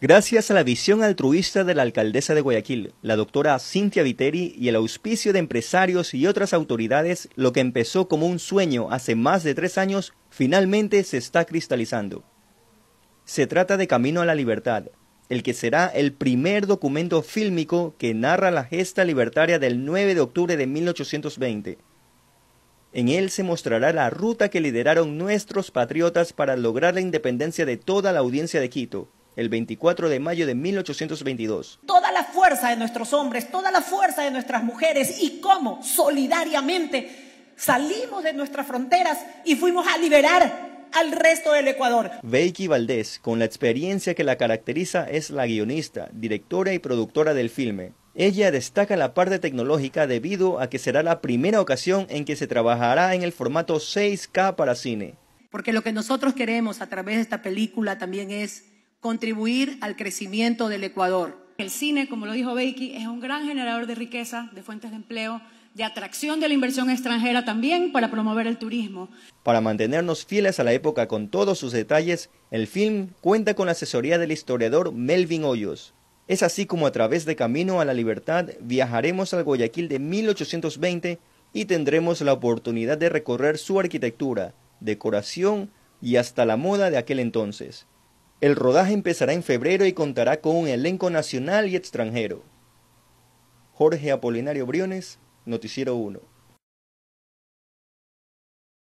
Gracias a la visión altruista de la alcaldesa de Guayaquil, la doctora Cintia Viteri y el auspicio de empresarios y otras autoridades, lo que empezó como un sueño hace más de tres años finalmente se está cristalizando. Se trata de Camino a la Libertad, el que será el primer documento fílmico que narra la gesta libertaria del 9 de octubre de 1820. En él se mostrará la ruta que lideraron nuestros patriotas para lograr la independencia de toda la audiencia de Quito el 24 de mayo de 1822. Toda la fuerza de nuestros hombres, toda la fuerza de nuestras mujeres y cómo solidariamente salimos de nuestras fronteras y fuimos a liberar al resto del Ecuador. Becky Valdés, con la experiencia que la caracteriza, es la guionista, directora y productora del filme. Ella destaca la parte tecnológica debido a que será la primera ocasión en que se trabajará en el formato 6K para cine. Porque lo que nosotros queremos a través de esta película también es contribuir al crecimiento del Ecuador. El cine, como lo dijo Becky, es un gran generador de riqueza, de fuentes de empleo, de atracción de la inversión extranjera también para promover el turismo. Para mantenernos fieles a la época con todos sus detalles, el film cuenta con la asesoría del historiador Melvin Hoyos. Es así como a través de Camino a la Libertad viajaremos al Guayaquil de 1820 y tendremos la oportunidad de recorrer su arquitectura, decoración y hasta la moda de aquel entonces. El rodaje empezará en febrero y contará con un elenco nacional y extranjero. Jorge Apolinario Briones, Noticiero 1.